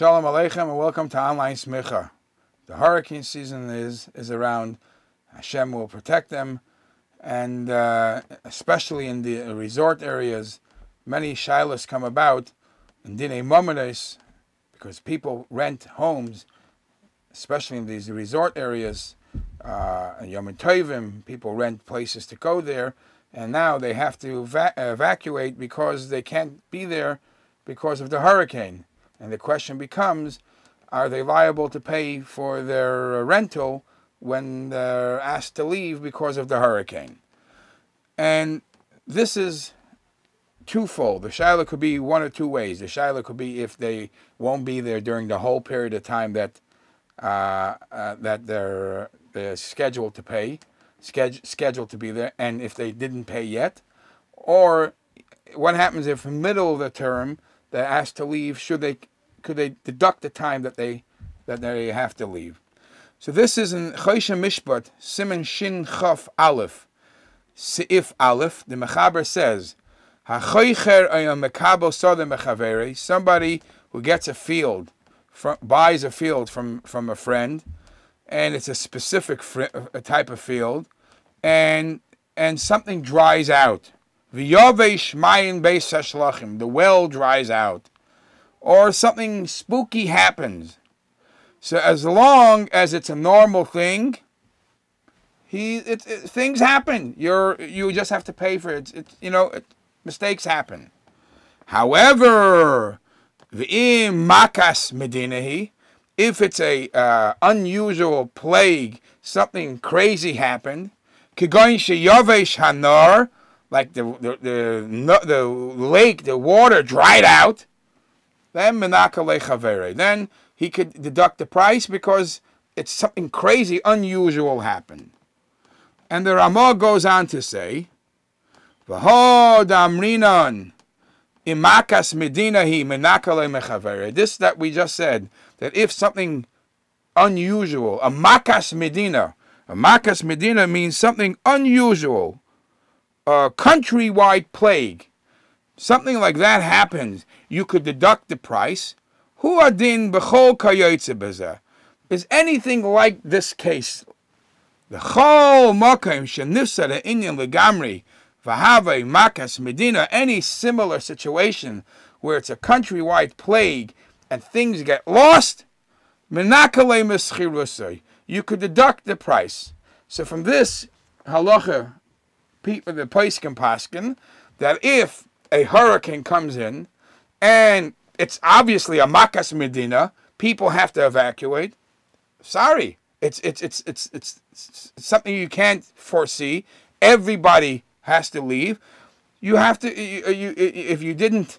Shalom Aleichem and welcome to Online Smicha. The hurricane season is, is around. Hashem will protect them, and uh, especially in the resort areas, many shilas come about in Dine Momenes because people rent homes, especially in these resort areas. Uh, Yom Tovim, people rent places to go there, and now they have to va- evacuate because they can't be there because of the hurricane. And the question becomes, are they liable to pay for their rental when they're asked to leave because of the hurricane? And this is twofold. The Shiloh could be one or two ways. The Shiloh could be if they won't be there during the whole period of time that uh, uh, that they're, they're, scheduled to pay, schedule, scheduled to be there, and if they didn't pay yet, or what happens if middle of the term they're asked to leave? Should they could they deduct the time that they that they have to leave. So this is in Choshe Mishpat, Simen Shin Chaf Aleph, Seif Aleph. The Mechaber says, "Hachoicher ayam mekabo sodem mechaveri." Somebody who gets a field, from, buys a field from from a friend, and it's a specific fr- a type of field, and and something dries out. The well dries out or something spooky happens. So as long as it's a normal thing, he it, it, things happen. You're you just have to pay for it. It's, it you know it, mistakes happen. However, v'im makas medinahi, if it's a uh, unusual plague, something crazy happened, kigoin sheyavesh hanar, like the the, the the lake, the water dried out, then menakale Then he could deduct the price because it's something crazy, unusual happened. And the Ramah goes on to say, V'ho damrinon imakas medinahi menakale mechavere. This that we just said, that if something unusual, a makas medina, a makas medina means something unusual, a countrywide plague, something like that happens, you could deduct the price. Hu adin b'chol Is anything like this case? The chol makim shenifsad inyan legamri v'havei makas medina. Any similar situation where it's a countrywide plague and things get lost, You could deduct the price. So from this halacha, the Paiskin Paskin, that if a hurricane comes in, and it's obviously a Makas Medina. People have to evacuate. Sorry, it's it's it's it's it's, something you can't foresee. Everybody has to leave. You have to. You, you if you didn't,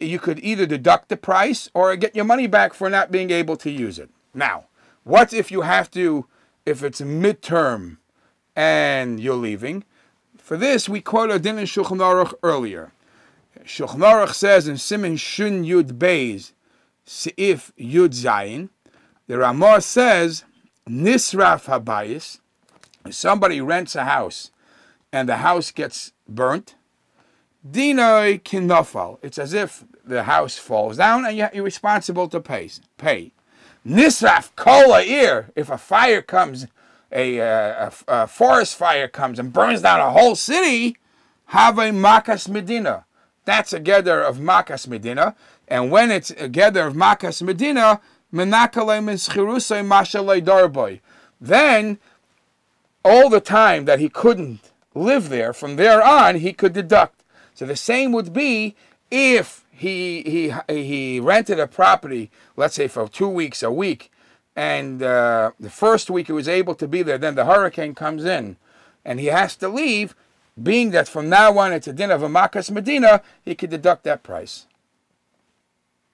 you could either deduct the price or get your money back for not being able to use it. Now, what if you have to? If it's midterm and you're leaving, for this we quoted a din and Shulchan Aruch earlier. Shochmarach says in Simin Shun Yud Beis, if Yud Zayin, the Ramah says, Nisraf Habayis, somebody rents a house and the house gets burnt, Dinoi Kinofal, it's as if the house falls down and you're responsible to pay. pay. Nisraf Kola Ir, if a fire comes, a, uh, a, a forest fire comes and burns down a whole city, have a Makas Medina that's a gather of Makas Medina. And when it's a gather of Makas Medina, then all the time that he couldn't live there, from there on, he could deduct. So the same would be if he, he, he rented a property, let's say for two weeks, a week, and uh, the first week he was able to be there, then the hurricane comes in and he has to leave, being that from now on it's a din of a Makas Medina, he could deduct that price.